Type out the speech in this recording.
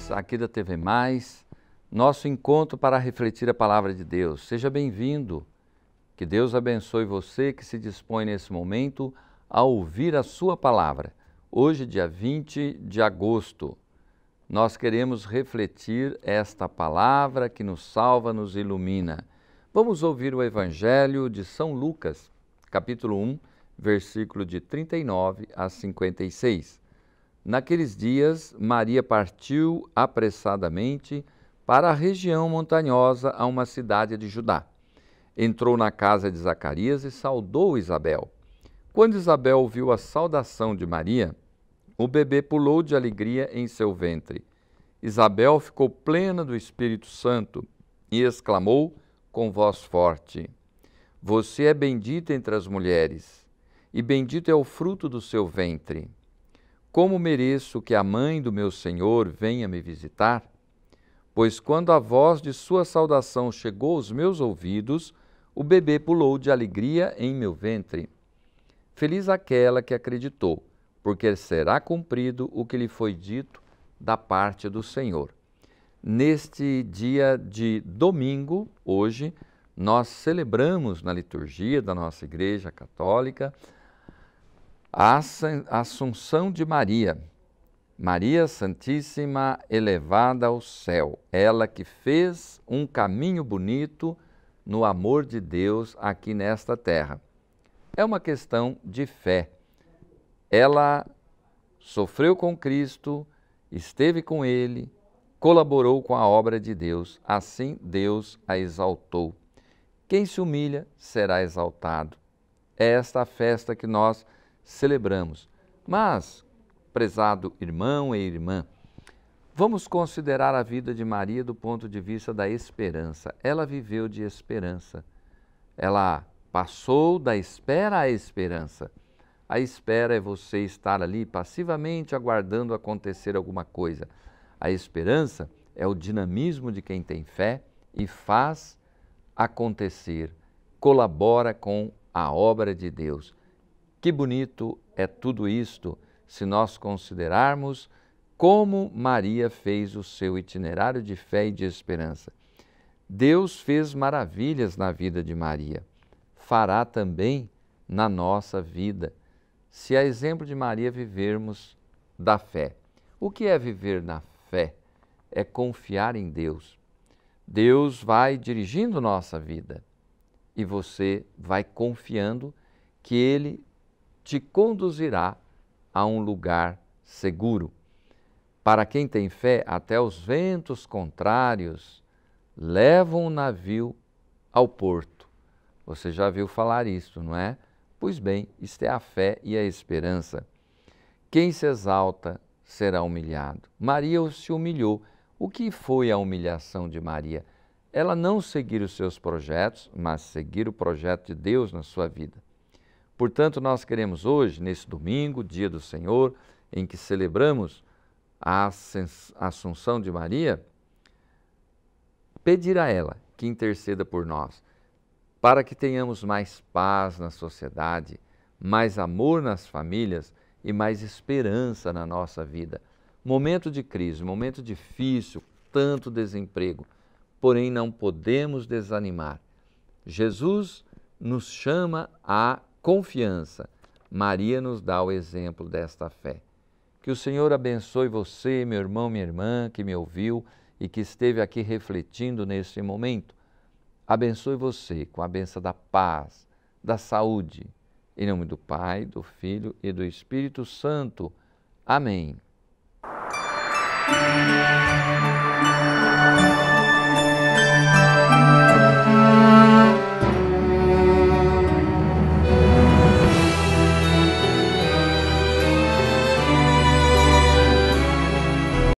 ouvintes aqui da TV Mais, nosso encontro para refletir a palavra de Deus. Seja bem-vindo. Que Deus abençoe você que se dispõe nesse momento a ouvir a sua palavra. Hoje, dia 20 de agosto, nós queremos refletir esta palavra que nos salva, nos ilumina. Vamos ouvir o Evangelho de São Lucas, capítulo 1, versículo de 39 a 56. Naqueles dias, Maria partiu apressadamente para a região montanhosa, a uma cidade de Judá. Entrou na casa de Zacarias e saudou Isabel. Quando Isabel ouviu a saudação de Maria, o bebê pulou de alegria em seu ventre. Isabel ficou plena do Espírito Santo e exclamou com voz forte: Você é bendita entre as mulheres, e bendito é o fruto do seu ventre. Como mereço que a mãe do meu Senhor venha me visitar? Pois quando a voz de sua saudação chegou aos meus ouvidos, o bebê pulou de alegria em meu ventre. Feliz aquela que acreditou, porque será cumprido o que lhe foi dito da parte do Senhor. Neste dia de domingo, hoje, nós celebramos na liturgia da nossa Igreja Católica a Assunção de Maria. Maria Santíssima elevada ao céu, ela que fez um caminho bonito no amor de Deus aqui nesta terra. É uma questão de fé. Ela sofreu com Cristo, esteve com Ele, colaborou com a obra de Deus, assim Deus a exaltou. Quem se humilha será exaltado. É esta a festa que nós celebramos. Mas, prezado irmão e irmã, vamos considerar a vida de Maria do ponto de vista da esperança. Ela viveu de esperança. Ela passou da espera à esperança. A espera é você estar ali passivamente aguardando acontecer alguma coisa. A esperança é o dinamismo de quem tem fé e faz acontecer, colabora com a obra de Deus. Que bonito é tudo isto se nós considerarmos como Maria fez o seu itinerário de fé e de esperança. Deus fez maravilhas na vida de Maria, fará também na nossa vida, se a exemplo de Maria vivermos da fé. O que é viver na fé? É confiar em Deus. Deus vai dirigindo nossa vida e você vai confiando que Ele te conduzirá a um lugar seguro. Para quem tem fé, até os ventos contrários levam o navio ao porto. Você já viu falar isso, não é? Pois bem, isto é a fé e a esperança. Quem se exalta será humilhado. Maria se humilhou. O que foi a humilhação de Maria? Ela não seguir os seus projetos, mas seguir o projeto de Deus na sua vida. Portanto, nós queremos hoje, nesse domingo, dia do Senhor, em que celebramos a Assunção de Maria, pedir a ela que interceda por nós, para que tenhamos mais paz na sociedade, mais amor nas famílias e mais esperança na nossa vida. Momento de crise, momento difícil, tanto desemprego, porém não podemos desanimar. Jesus nos chama a confiança, Maria nos dá o exemplo desta fé. Que o Senhor abençoe você, meu irmão, minha irmã, que me ouviu e que esteve aqui refletindo neste momento. Abençoe você com a benção da paz, da saúde. Em nome do Pai, do Filho e do Espírito Santo. Amém.